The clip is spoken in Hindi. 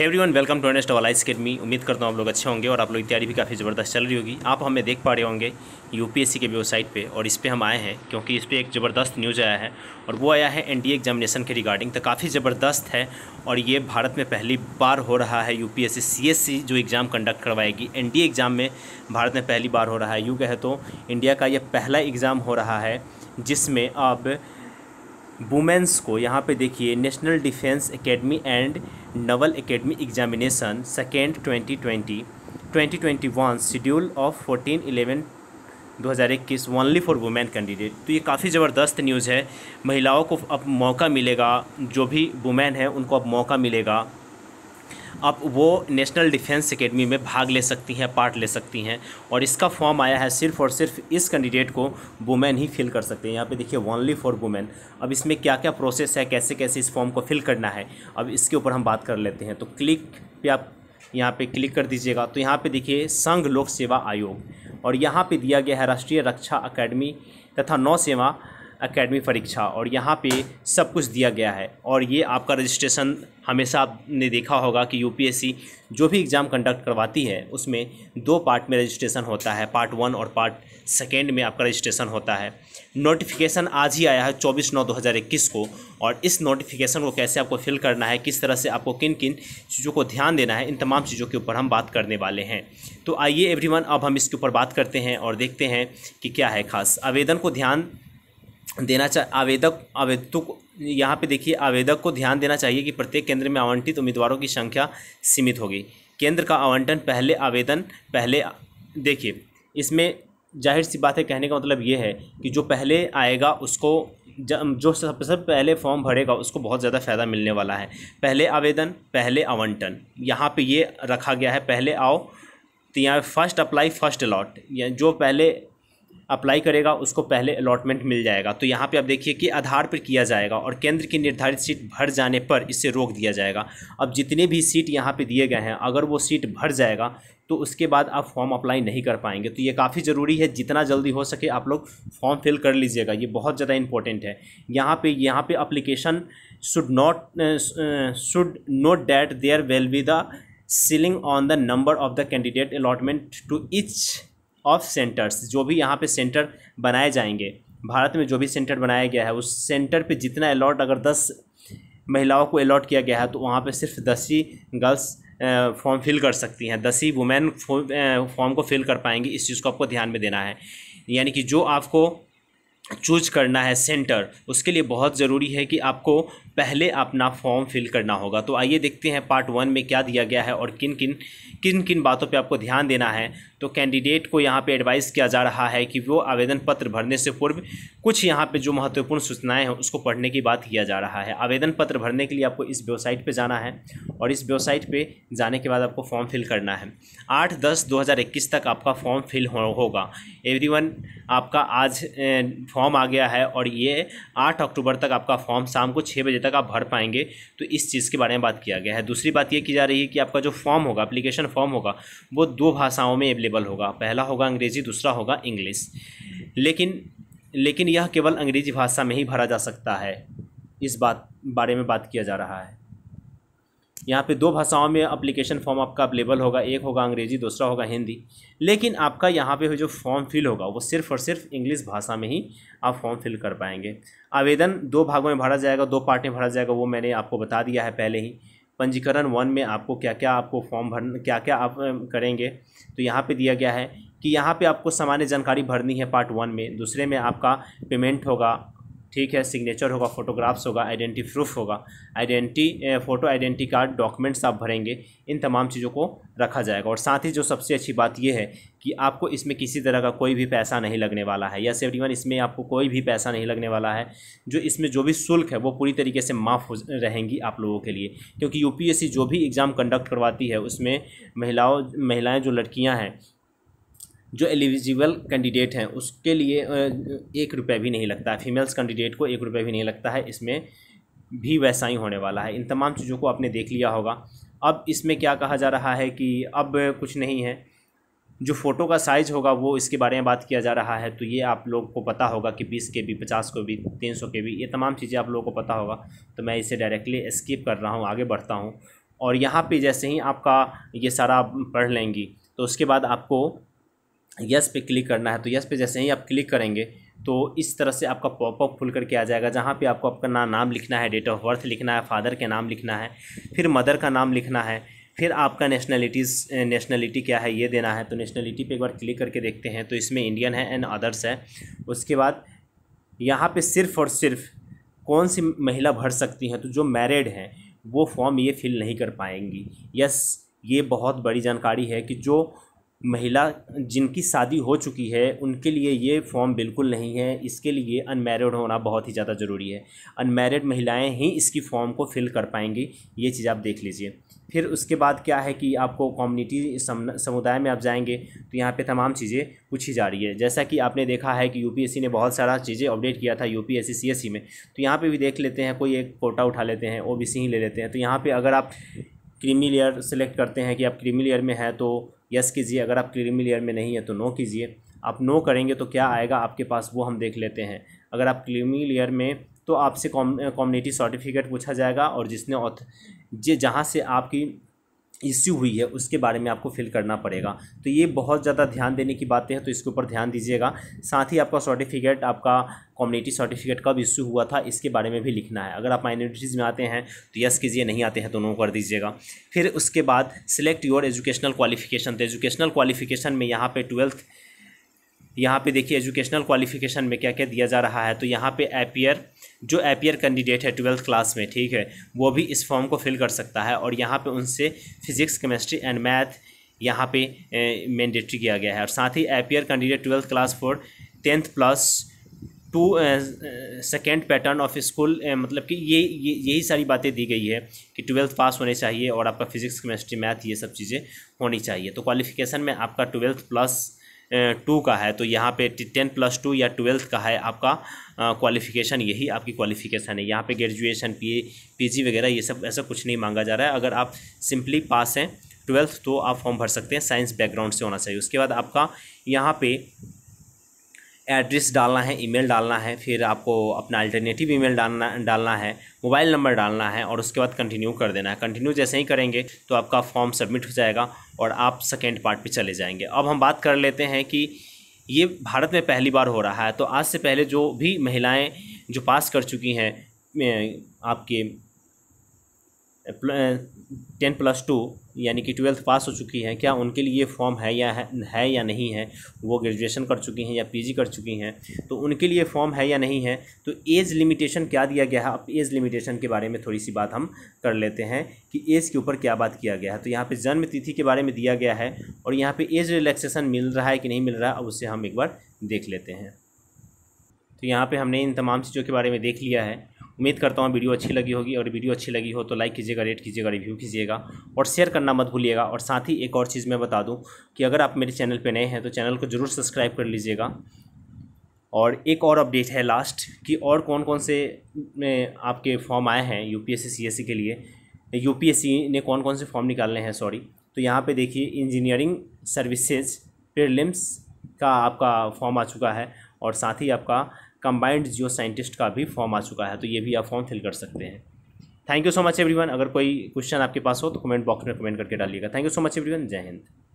every everyone welcome to Nest वाला अकेडमी उम्मीद करता हूँ आप लोग अच्छे होंगे और आप लोग की तैयारी भी काफ़ी ज़बरदस्त चल रही होगी आप हमें देख पा रहे होंगे यूपीएससी के वेबसाइट पे और इस पर हम आए हैं क्योंकि इस पर एक ज़बरदस्त न्यूज़ आया है और वो आया है एनडीए एग्जामिनेशन के रिगार्डिंग तो काफ़ी ज़बरदस्त है और ये भारत में पहली बार हो रहा है यू पी e जो एग्ज़ाम कंडक्ट करवाएगी एन एग्ज़ाम में भारत में पहली बार हो रहा है यूँ कहे तो इंडिया का ये पहला एग्ज़ाम हो रहा है जिसमें अब वुमेंस को यहाँ पर देखिए national defence academy and naval academy examination second 2020 2021 schedule of fourteen eleven 2021 only for women candidate तो ये काफ़ी ज़बरदस्त न्यूज़ है महिलाओं को अब मौका मिलेगा जो भी वुमेन है उनको अब मौका मिलेगा अब वो नेशनल डिफेंस एकेडमी में भाग ले सकती हैं पार्ट ले सकती हैं और इसका फॉर्म आया है सिर्फ और सिर्फ इस कैंडिडेट को वुमेन ही फिल कर सकते हैं यहाँ पे देखिए ओनली फॉर वुमेन अब इसमें क्या क्या प्रोसेस है कैसे कैसे इस फॉर्म को फिल करना है अब इसके ऊपर हम बात कर लेते हैं तो क्लिक पे आप यहाँ पे क्लिक कर दीजिएगा तो यहाँ पे देखिए संघ लोक सेवा आयोग और यहाँ पे दिया गया है राष्ट्रीय रक्षा अकेडमी तथा नौसेवा अकेडमी परीक्षा और यहाँ पे सब कुछ दिया गया है और ये आपका रजिस्ट्रेशन हमेशा आपने देखा होगा कि यूपीएससी जो भी एग्ज़ाम कंडक्ट करवाती है उसमें दो पार्ट में रजिस्ट्रेशन होता है पार्ट वन और पार्ट सेकेंड में आपका रजिस्ट्रेशन होता है नोटिफिकेशन आज ही आया है चौबीस नौ दो हज़ार इक्कीस को और इस नोटिफिकेशन को कैसे आपको फिल करना है किस तरह से आपको किन किन चीज़ों को ध्यान देना है इन तमाम चीज़ों के ऊपर हम बात करने वाले हैं तो आइए एवरीवन अब हम इसके ऊपर बात करते हैं और देखते हैं कि क्या है खास आवेदन को ध्यान देना चाह आवेदक आवेदकों को यहाँ पे देखिए आवेदक को ध्यान देना चाहिए कि प्रत्येक केंद्र में आवंटित उम्मीदवारों की संख्या सीमित होगी केंद्र का आवंटन पहले आवेदन पहले देखिए इसमें जाहिर सी बात है कहने का मतलब ये है कि जो पहले आएगा उसको जो सबसे पहले फॉर्म भरेगा उसको बहुत ज़्यादा फ़ायदा मिलने वाला है पहले आवेदन पहले आवंटन यहाँ पे ये रखा गया है पहले आओ तो यहाँ फर्स्ट अप्लाई फर्स्ट अलॉट जो पहले अप्लाई करेगा उसको पहले अलॉटमेंट मिल जाएगा तो यहाँ पे आप देखिए कि आधार पर किया जाएगा और केंद्र की निर्धारित सीट भर जाने पर इसे रोक दिया जाएगा अब जितने भी सीट यहाँ पे दिए गए हैं अगर वो सीट भर जाएगा तो उसके बाद आप फॉर्म अप्लाई नहीं कर पाएंगे तो ये काफ़ी ज़रूरी है जितना जल्दी हो सके आप लोग फॉर्म फिल कर लीजिएगा ये बहुत ज़्यादा इंपॉर्टेंट है यहाँ पर यहाँ पर application should not should note that there will be the ceiling on the number of the candidate allotment to each of centres जो भी यहाँ पे सेंटर बनाए जाएंगे भारत में जो भी सेंटर बनाया गया है उस सेंटर पे जितना अलॉट अगर दस महिलाओं को अलॉट किया गया है तो वहाँ पे सिर्फ दस ही गर्ल्स फॉर्म फिल कर सकती हैं दस ही वुमेन फॉर्म को फिल कर पाएंगी इस चीज़ को आपको ध्यान में देना है यानी कि जो आपको चूज करना है सेंटर उसके लिए बहुत ज़रूरी है कि आपको पहले अपना फॉर्म फिल करना होगा तो आइए देखते हैं पार्ट वन में क्या दिया गया है और किन किन किन किन बातों पे आपको ध्यान देना है तो कैंडिडेट को यहाँ पे एडवाइस किया जा रहा है कि वो आवेदन पत्र भरने से पूर्व कुछ यहाँ पे जो महत्वपूर्ण सूचनाएं हैं उसको पढ़ने की बात किया जा रहा है आवेदन पत्र भरने के लिए आपको इस वेबसाइट पर जाना है और इस वेबसाइट पर जाने के बाद आपको फॉर्म फिल करना है आठ दस दो तक आपका फॉर्म फिल होगा एवरी आपका आज फॉर्म आ गया है और ये आठ अक्टूबर तक आपका फॉर्म शाम को छः बजे तक तक आप भर पाएंगे तो इस चीज़ के बारे में बात किया गया है दूसरी बात यह की जा रही है कि आपका जो फॉर्म होगा अप्लीकेशन फॉर्म होगा वो दो भाषाओं में अवेलेबल होगा पहला होगा अंग्रेजी दूसरा होगा इंग्लिश लेकिन लेकिन यह केवल अंग्रेजी भाषा में ही भरा जा सकता है इस बात बारे में बात किया जा रहा है यहाँ पे दो भाषाओं में अप्लीकेशन फॉर्म आपका अवेलेबल होगा एक होगा अंग्रेजी दूसरा होगा हिंदी लेकिन आपका यहाँ पे जो फॉर्म फिल होगा वो सिर्फ और सिर्फ इंग्लिश भाषा में ही आप फॉर्म फिल कर पाएंगे आवेदन दो भागों में भरा जाएगा दो पार्ट में भरा जाएगा वो मैंने आपको बता दिया है पहले ही पंजीकरण वन में आपको क्या क्या आपको फॉर्म भर क्या क्या आप करेंगे तो यहाँ पर दिया गया है कि यहाँ पे आपको सामान्य जानकारी भरनी है पार्ट वन में दूसरे में आपका पेमेंट होगा ठीक है सिग्नेचर होगा फोटोग्राफ्स होगा आइडेंटी प्रूफ होगा identity photo identity card documents आप भरेंगे इन तमाम चीज़ों को रखा जाएगा और साथ ही जो सबसे अच्छी बात यह है कि आपको इसमें किसी तरह का कोई भी पैसा नहीं लगने वाला है सेवटी वन इसमें आपको कोई भी पैसा नहीं लगने वाला है जो इसमें जो भी शुल्क है वो पूरी तरीके से माफ़ रहेंगी आप लोगों के लिए क्योंकि यूपीएससी जो भी एग्ज़ाम कंडक्ट करवाती है उसमें महिलाओं महिलाएं जो लड़कियां हैं जो एलिजिबल कैंडिडेट हैं उसके लिए एक रुपये भी नहीं लगता है फीमेल्स कैंडिडेट को एक रुपये भी नहीं लगता है इसमें भी वैसा ही होने वाला है इन तमाम चीज़ों को आपने देख लिया होगा अब इसमें क्या कहा जा रहा है कि अब कुछ नहीं है जो फ़ोटो का साइज़ होगा वो इसके बारे में बात किया जा रहा है तो ये आप लोग को पता होगा कि बीस के बी पचास को भी तीन सौ के बी ये तमाम चीज़ें आप लोगों को पता होगा तो मैं इसे डायरेक्टली स्किप कर रहा हूँ आगे बढ़ता हूँ और यहाँ पे जैसे ही आपका ये सारा पढ़ लेंगी तो उसके बाद आपको यस पे क्लिक करना है तो यस पे जैसे ही आप क्लिक करेंगे तो इस तरह से आपका पॉपअप खुल करके आ जाएगा जहाँ पे आपको आपका ना नाम लिखना है डेट ऑफ बर्थ लिखना है फादर के नाम लिखना है फिर मदर का नाम लिखना है फिर आपका नेशनलिटीज़ नेशनलिटी क्या है ये देना है तो नेशनलिटी पे एक बार क्लिक करके देखते हैं तो इसमें इंडियन है एंड अदर्स है उसके बाद यहाँ पर सिर्फ़ और सिर्फ कौन सी महिला भर सकती हैं तो जो मैरिड हैं वो फॉर्म ये फिल नहीं कर पाएंगी यस ये बहुत बड़ी जानकारी है कि जो महिला जिनकी शादी हो चुकी है उनके लिए ये फॉर्म बिल्कुल नहीं है इसके लिए अनमेरिड होना बहुत ही ज़्यादा ज़रूरी है अनमेरिड महिलाएं ही इसकी फॉर्म को फिल कर पाएंगी ये चीज़ आप देख लीजिए फिर उसके बाद क्या है कि आपको कम्युनिटी समुदाय में आप जाएंगे तो यहाँ पे तमाम चीज़ें पूछी जा रही है जैसा कि आपने देखा है कि यूपीएससी ने बहुत सारा चीज़ें अपडेट किया था यूपीएससी सीएससी e में तो यहाँ पे भी देख लेते हैं कोई एक कोटा उठा लेते हैं ओबीसी ही ले लेते हैं तो यहाँ पे अगर आप क्रीमी लेयर सेलेक्ट करते हैं कि आप क्रीमी लेयर में हैं तो यस कीजिए अगर आप क्रीमी लेयर में नहीं है तो नो कीजिए आप नो करेंगे तो क्या आएगा आपके पास वो हम देख लेते हैं अगर आप क्रीमी लेयर में तो आपसे कॉम कॉम्युनिटी सर्टिफिकेट पूछा जाएगा और जिसने जे जहाँ से आपकी इश्यू हुई है उसके बारे में आपको फिल करना पड़ेगा तो ये बहुत ज़्यादा ध्यान देने की बातें हैं तो इसके ऊपर ध्यान दीजिएगा साथ ही आपका सर्टिफिकेट आपका कम्युनिटी सर्टिफिकेट कब इश्यू हुआ था इसके बारे में भी लिखना है अगर आप माइनॉरिटीज़ में आते हैं तो यस कीजिए नहीं आते हैं तो नो कर दीजिएगा फिर उसके बाद सिलेक्ट योर एजुकेशनल क्वालिफिकेशन तो एजुकेशनल क्वालिफिकेशन में यहाँ पर ट्वेल्थ यहाँ पे देखिए एजुकेशनल क्वालिफिकेशन में क्या क्या दिया जा रहा है तो यहाँ पे एपियर जो एपियर कैंडिडेट है ट्वेल्थ क्लास में ठीक है वो भी इस फॉर्म को फिल कर सकता है और यहाँ पे उनसे फिजिक्स केमिस्ट्री एंड मैथ यहाँ पे मैंडेटरी किया गया है और साथ ही appear candidate twelfth class for tenth plus two second pattern of school मतलब कि ये ये यही सारी बातें दी गई है कि ट्वेल्थ पास होने चाहिए और आपका फिजिक्स केमिस्ट्री मैथ ये सब चीज़ें होनी चाहिए तो क्वालिफिकेशन में आपका ट्वेल्थ प्लस टू का है तो यहाँ पे टेन प्लस टू या ट्वेल्थ का है आपका क्वालिफिकेशन यही आपकी क्वालिफिकेशन है यहाँ पे ग्रेजुएशन पी पीजी वगैरह ये सब ऐसा कुछ नहीं मांगा जा रहा है अगर आप सिंपली पास हैं ट्वेल्थ तो आप फॉर्म भर सकते हैं साइंस बैकग्राउंड से होना चाहिए उसके बाद आपका यहाँ पे एड्रेस डालना है ईमेल डालना है फिर आपको अपना अल्टरनेटिव ईमेल डालना डालना है मोबाइल नंबर डालना है और उसके बाद कंटिन्यू कर देना है कंटिन्यू जैसे ही करेंगे तो आपका फॉर्म सबमिट हो जाएगा और आप सेकेंड पार्ट पर चले जाएँगे अब हम बात कर लेते हैं कि ये भारत में पहली बार हो रहा है तो आज से पहले जो भी महिलाएँ जो पास कर चुकी हैं आपके टेन प्लस टू यानी कि ट्वेल्थ पास हो चुकी हैं क्या उनके लिए फॉर्म है या है, है या नहीं है वो ग्रेजुएशन कर चुकी हैं या पीजी कर चुकी हैं तो उनके लिए फॉर्म है या नहीं है तो एज लिमिटेशन क्या दिया गया है अब एज लिमिटेशन के बारे में थोड़ी सी बात हम कर लेते हैं कि एज के ऊपर क्या बात किया गया है तो यहाँ पर जन्म तिथि के बारे में दिया गया है और यहाँ पर एज रिलैक्सेशन मिल रहा है कि नहीं मिल रहा है अब उससे हम एक बार देख लेते हैं तो यहाँ पर हमने इन तमाम चीज़ों के बारे में देख लिया है उम्मीद करता हूँ वीडियो अच्छी लगी होगी और वीडियो अच्छी लगी हो तो लाइक कीजिएगा रेट कीजिएगा रिव्यू कीजिएगा और शेयर करना मत भूलिएगा और साथ ही एक और चीज़ मैं बता दूँ कि अगर आप मेरे चैनल पर नए हैं तो चैनल को ज़रूर सब्सक्राइब कर लीजिएगा और एक और अपडेट है लास्ट कि और कौन कौन से आपके फॉर्म आए हैं यूपीएससी सीएससी के लिए यू ने कौन कौन से फॉर्म निकालने हैं सॉरी तो यहाँ पे देखिए इंजीनियरिंग सर्विसेज प्रिलिम्स का आपका फॉर्म आ चुका है और साथ ही आपका कंबाइंड जियो साइंटिस्ट का भी फॉर्म आ चुका है तो ये भी आप फॉर्म फिल कर सकते हैं thank you so much everyone अगर कोई क्वेश्चन आपके पास हो तो कमेंट बॉक्स में कमेंट करके डालिएगा thank you so much everyone जय हिंद